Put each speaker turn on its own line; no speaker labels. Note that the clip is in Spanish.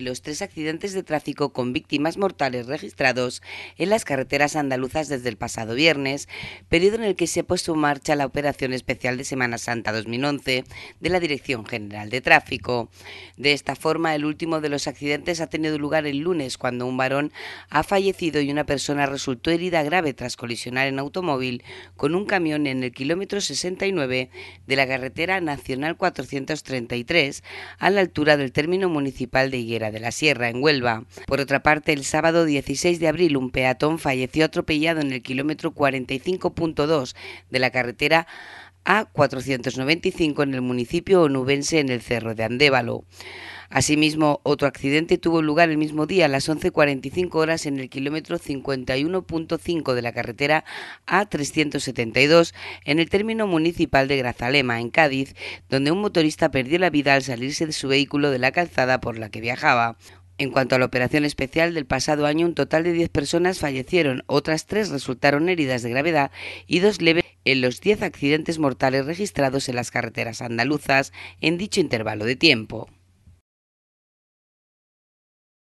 los tres accidentes de tráfico con víctimas mortales registrados en las carreteras andaluzas desde el pasado viernes, periodo en el que se ha puesto en marcha la Operación Especial de Semana Santa 2011 de la Dirección General de Tráfico. De esta forma, el último de los accidentes ha tenido lugar el lunes, cuando un varón ha fallecido y una persona resultó herida grave tras colisionar en automóvil con un camión en el kilómetro 69 de la carretera nacional 433 a la altura del término municipal de Higuera de la Sierra, en Huelva. Por otra parte, el sábado 16 de abril, un peatón falleció atropellado en el kilómetro 45.2 de la carretera A495 en el municipio onubense en el Cerro de Andévalo. Asimismo, otro accidente tuvo lugar el mismo día a las 11.45 horas en el kilómetro 51.5 de la carretera A372 en el término municipal de Grazalema, en Cádiz, donde un motorista perdió la vida al salirse de su vehículo de la calzada por la que viajaba. En cuanto a la operación especial del pasado año, un total de 10 personas fallecieron, otras 3 resultaron heridas de gravedad y 2 leves en los 10 accidentes mortales registrados en las carreteras andaluzas en dicho intervalo de tiempo.